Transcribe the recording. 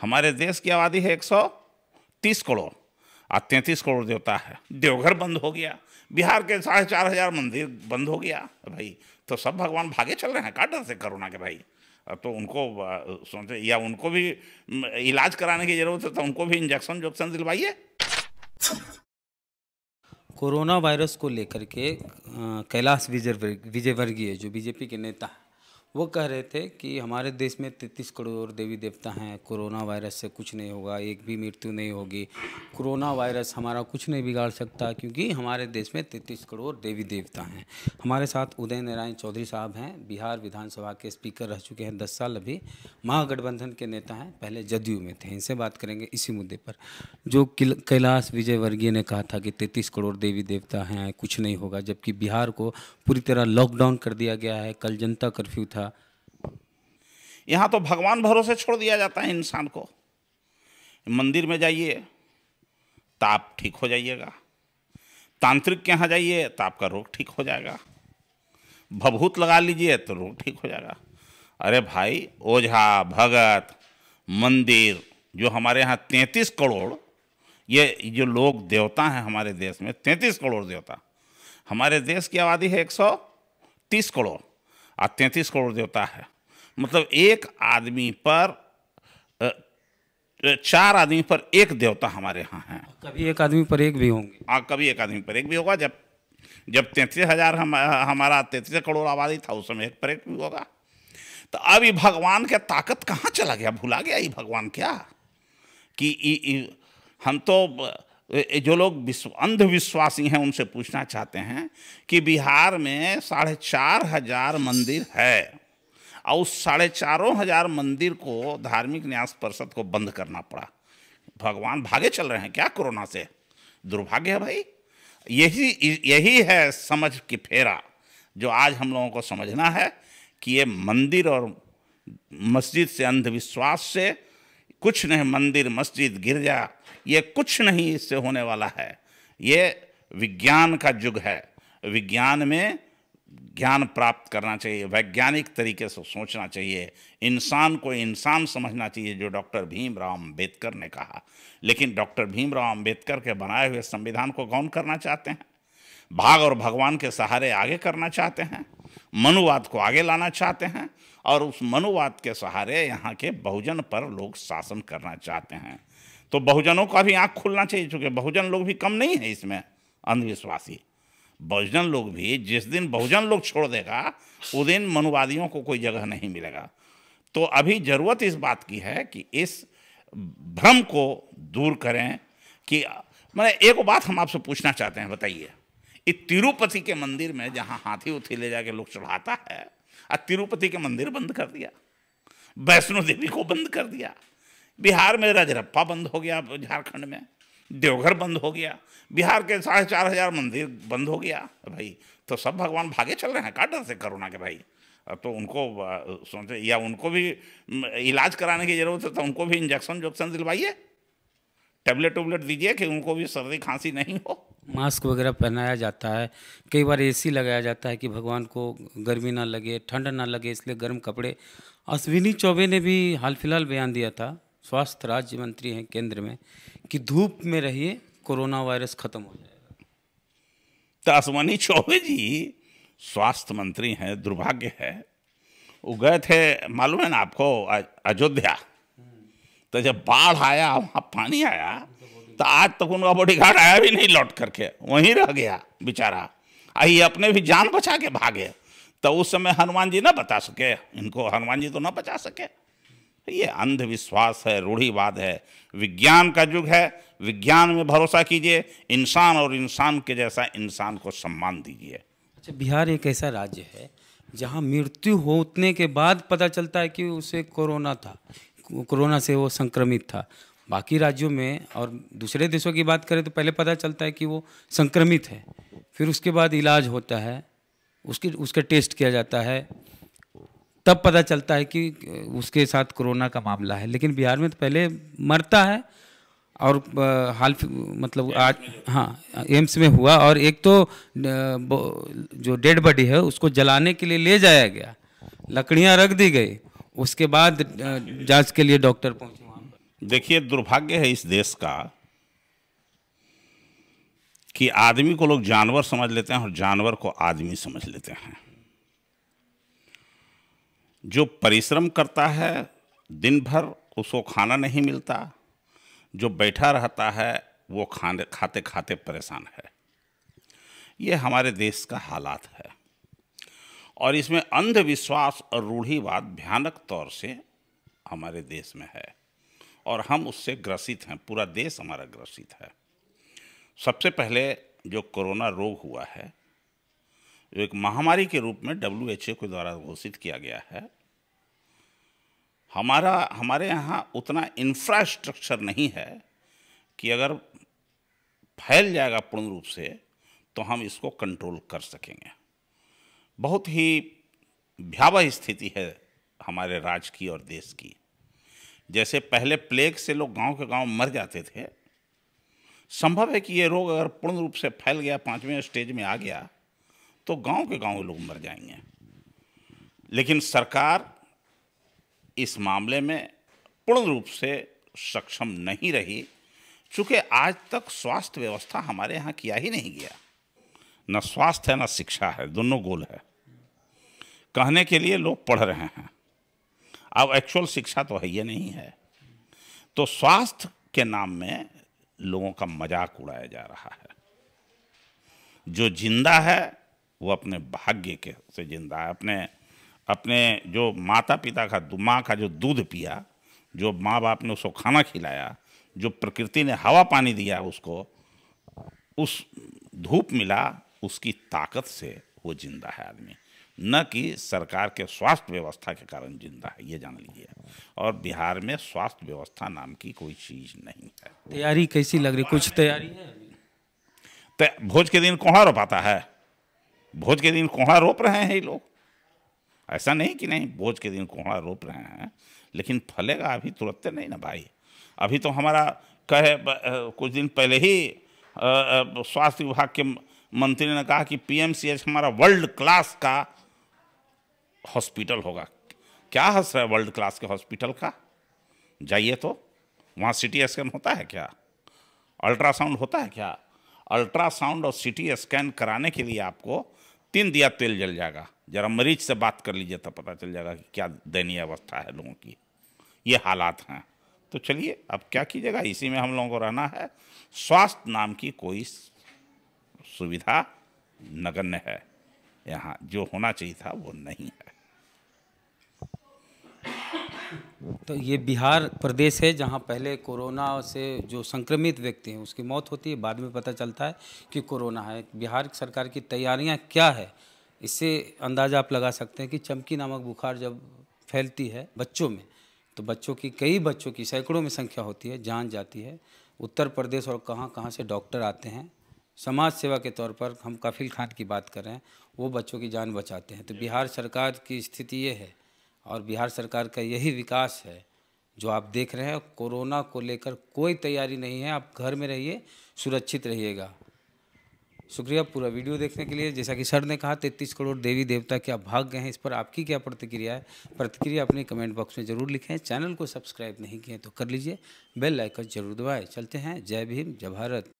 हमारे देश की आबादी है 130 करोड़ आज तैंतीस करोड़ देवता है देवघर बंद हो गया बिहार के साढ़े चार हजार मंदिर बंद हो गया भाई तो सब भगवान भागे चल रहे हैं काट से करोना के भाई तो उनको सोचे या उनको भी इलाज कराने की जरूरत है तो उनको भी इंजेक्शन जोक्शन दिलवाइए कोरोना वायरस को लेकर के कैलाश विजय विजयवर्गीय जो बीजेपी के नेता है वो कह रहे थे कि हमारे देश में तैंतीस करोड़ देवी देवता हैं कोरोना वायरस से कुछ नहीं होगा एक भी मृत्यु नहीं होगी कोरोना वायरस हमारा कुछ नहीं बिगाड़ सकता क्योंकि हमारे देश में तैतीस करोड़ देवी देवता हैं हमारे साथ उदय नारायण चौधरी साहब हैं बिहार विधानसभा के स्पीकर रह चुके हैं दस साल अभी महागठबंधन के नेता हैं पहले जदयू में थे इनसे बात करेंगे इसी मुद्दे पर जो कैलाश विजय ने कहा था कि तैतीस करोड़ देवी देवता हैं कुछ नहीं होगा जबकि बिहार को पूरी तरह लॉकडाउन कर दिया गया है कल जनता कर्फ्यू था यहाँ तो भगवान भरोसे छोड़ दिया जाता है इंसान को मंदिर में जाइए तो आप ठीक हो जाइएगा तांत्रिक के यहाँ जाइए तो आपका रोग ठीक हो जाएगा भभूत लगा लीजिए तो रोग ठीक हो जाएगा अरे भाई ओझा भगत मंदिर जो हमारे यहाँ तैंतीस करोड़ ये जो लोग देवता हैं हमारे देश में तैंतीस करोड़ देवता हमारे देश की आबादी है एक सौ तीस करोड़ और तैंतीस करोड़ देवता है मतलब एक आदमी पर चार आदमी पर एक देवता हमारे यहाँ हैं कभी एक आदमी पर एक भी होंगे हाँ कभी एक आदमी पर एक भी होगा जब जब तैंतीस हजार हम हमारा तैंतीस करोड़ आबादी था उस समय एक पर एक भी होगा तो अब ये भगवान के ताकत कहाँ चला गया भुला गया ये भगवान क्या कि इ, इ, हम तो जो लोग विश्व अंधविश्वासी हैं उनसे पूछना चाहते हैं कि बिहार में साढ़े चार हजार मंदिर है और उस साढ़े चारों हजार मंदिर को धार्मिक न्यास परिषद को बंद करना पड़ा भगवान भागे चल रहे हैं क्या कोरोना से दुर्भाग्य है भाई यही यही है समझ की फेरा जो आज हम लोगों को समझना है कि ये मंदिर और मस्जिद से अंधविश्वास से कुछ नहीं मंदिर मस्जिद गिरजा ये कुछ नहीं इससे होने वाला है ये विज्ञान का युग है विज्ञान में ज्ञान प्राप्त करना चाहिए वैज्ञानिक तरीके से सोचना चाहिए इंसान को इंसान समझना चाहिए जो डॉक्टर भीमराव अंबेडकर ने कहा लेकिन डॉक्टर भीमराव अंबेडकर के बनाए हुए संविधान को गौन करना चाहते हैं भाग और भगवान के सहारे आगे करना चाहते हैं मनुवाद को आगे लाना चाहते हैं और उस मनुवाद के सहारे यहाँ के बहुजन पर लोग शासन करना चाहते हैं तो बहुजनों का भी आँख खुलना चाहिए चूँकि बहुजन लोग भी कम नहीं है इसमें अंधविश्वासी बहुजन लोग भी जिस दिन बहुजन लोग छोड़ देगा उस दिन मनुवादियों को कोई जगह नहीं मिलेगा तो अभी ज़रूरत इस बात की है कि इस भ्रम को दूर करें कि मैंने एक बात हम आपसे पूछना चाहते हैं बताइए ये तिरुपति के मंदिर में जहाँ हाथी उथी ले जाके लोग चढ़ाता है और तिरुपति के मंदिर बंद कर दिया वैष्णो देवी को बंद कर दिया बिहार में रजरप्पा बंद हो गया झारखंड में देवघर बंद हो गया बिहार के साढ़े चार हजार मंदिर बंद हो गया भाई तो सब भगवान भागे चल रहे हैं काट से कोरोना के भाई तो उनको सोचे या उनको भी इलाज कराने की जरूरत है तो उनको भी इंजेक्शन जोक्शन दिलवाइए टैबलेट उबलेट दीजिए कि उनको भी सर्दी खांसी नहीं हो मास्क वगैरह पहनाया जाता है कई बार एसी लगाया जाता है कि भगवान को गर्मी ना लगे ठंड ना लगे इसलिए गर्म कपड़े अश्विनी चौबे ने भी हाल फिलहाल बयान दिया था स्वास्थ्य राज्य मंत्री हैं केंद्र में कि धूप में रहिए कोरोना वायरस खत्म हो जाएगा अश्वनी तो चौबे जी स्वास्थ्य मंत्री हैं दुर्भाग्य है वो गए थे मालूम है ना आपको अयोध्या तो जब बाढ़ आया वहाँ पानी आया तो आज तक उनका बॉडी गार्ड आया भी नहीं लौट करके वहीं रह गया बेचारा आई अपने भी जान बचा के भागे तो उस समय हनुमान जी ना बता सके इनको हनुमान जी तो ना बचा सके ये अंधविश्वास है रूढ़ीवाद है विज्ञान का युग है विज्ञान में भरोसा कीजिए इंसान और इंसान के जैसा इंसान को सम्मान दीजिए अच्छा बिहार एक ऐसा राज्य है जहाँ मृत्यु होने के बाद पता चलता है कि उसे कोरोना था कोरोना से वो संक्रमित था बाकी राज्यों में और दूसरे देशों की बात करें तो पहले पता चलता है कि वो संक्रमित है फिर उसके बाद इलाज होता है उसकी उसका टेस्ट किया जाता है तब पता चलता है कि उसके साथ कोरोना का मामला है लेकिन बिहार में तो पहले मरता है और हाल मतलब आज हाँ एम्स में हुआ और एक तो जो डेड बॉडी है उसको जलाने के लिए ले जाया गया लकड़ियाँ रख दी गई उसके बाद जांच के लिए डॉक्टर पहुंचे देखिए दुर्भाग्य है इस देश का कि आदमी को लोग जानवर समझ लेते हैं और जानवर को आदमी समझ लेते हैं जो परिश्रम करता है दिन भर उसको खाना नहीं मिलता जो बैठा रहता है वो खाने खाते खाते परेशान है ये हमारे देश का हालात है और इसमें अंधविश्वास और रूढ़ीवाद भयानक तौर से हमारे देश में है और हम उससे ग्रसित हैं पूरा देश हमारा ग्रसित है सबसे पहले जो कोरोना रोग हुआ है जो एक महामारी के रूप में डब्ल्यू एच ए के द्वारा घोषित किया गया है हमारा हमारे यहाँ उतना इंफ्रास्ट्रक्चर नहीं है कि अगर फैल जाएगा पूर्ण रूप से तो हम इसको कंट्रोल कर सकेंगे बहुत ही भयावह स्थिति है हमारे राज्य की और देश की जैसे पहले प्लेग से लोग गांव के गांव मर जाते थे संभव है कि ये रोग अगर पूर्ण रूप से फैल गया पाँचवें स्टेज में आ गया तो गांव के गांव लोग मर जाएंगे लेकिन सरकार इस मामले में पूर्ण रूप से सक्षम नहीं रही चूँकि आज तक स्वास्थ्य व्यवस्था हमारे यहाँ किया ही नहीं गया न स्वास्थ्य है न शिक्षा है दोनों गोल है कहने के लिए लोग पढ़ रहे हैं अब एक्चुअल शिक्षा तो है ये नहीं है तो स्वास्थ्य के नाम में लोगों का मजाक उड़ाया जा रहा है जो जिंदा है वो अपने भाग्य के से जिंदा है अपने अपने जो माता पिता का माँ का जो दूध पिया जो माँ बाप ने उसको खाना खिलाया जो प्रकृति ने हवा पानी दिया उसको उस धूप मिला उसकी ताकत से वो जिंदा है आदमी न कि सरकार के स्वास्थ्य व्यवस्था के कारण जिंदा है ये जान लीजिए और बिहार में स्वास्थ्य व्यवस्था नाम की कोई चीज नहीं है तैयारी कैसी लग रही कुछ तैयारी है तो भोज के दिन रो रोपाता है भोज के दिन कोहड़ा रोप रहे हैं ये लोग ऐसा नहीं कि नहीं भोज के दिन कोहड़ा रोप रहे हैं लेकिन फलेगा अभी तुरंत नहीं ना भाई अभी तो हमारा कहे कुछ दिन पहले ही स्वास्थ्य विभाग के मंत्री ने कहा कि पीएमसीएच हमारा वर्ल्ड क्लास का हॉस्पिटल होगा क्या हंस रहा है वर्ल्ड क्लास के हॉस्पिटल का जाइए तो वहाँ सिटी स्कैन होता है क्या अल्ट्रासाउंड होता है क्या अल्ट्रासाउंड और सीटी स्कैन कराने के लिए आपको तीन दिया तेल जल जाएगा जरा मरीज से बात कर लीजिए तो पता चल जाएगा कि क्या दयनीय अवस्था है लोगों की ये हालात हैं तो चलिए अब क्या कीजिएगा इसी में हम लोगों को रहना है स्वास्थ्य नाम की कोई सुविधा नगण्य है यहाँ जो होना चाहिए था वो नहीं है तो ये बिहार प्रदेश है जहाँ पहले कोरोना से जो संक्रमित व्यक्ति हैं उसकी मौत होती है बाद में पता चलता है कि कोरोना है बिहार सरकार की तैयारियाँ क्या है इससे अंदाज़ा आप लगा सकते हैं कि चमकी नामक बुखार जब फैलती है बच्चों में तो बच्चों की कई बच्चों की सैकड़ों में संख्या होती है जान जाती है उत्तर प्रदेश और कहाँ कहाँ से डॉक्टर आते हैं समाज सेवा के तौर पर हम काफिल खान की बात कर रहे हैं वो बच्चों की जान बचाते हैं तो बिहार सरकार की स्थिति ये है और बिहार सरकार का यही विकास है जो आप देख रहे हैं कोरोना को लेकर कोई तैयारी नहीं है आप घर में रहिए सुरक्षित रहिएगा शुक्रिया पूरा वीडियो देखने के लिए जैसा कि सर ने कहा तैंतीस करोड़ देवी देवता क्या भाग गए हैं इस पर आपकी क्या प्रतिक्रिया है प्रतिक्रिया अपने कमेंट बॉक्स में ज़रूर लिखें चैनल को सब्सक्राइब नहीं किए तो कर लीजिए बेल लाइकन जरूर दबाएं चलते हैं जय भीम जय भारत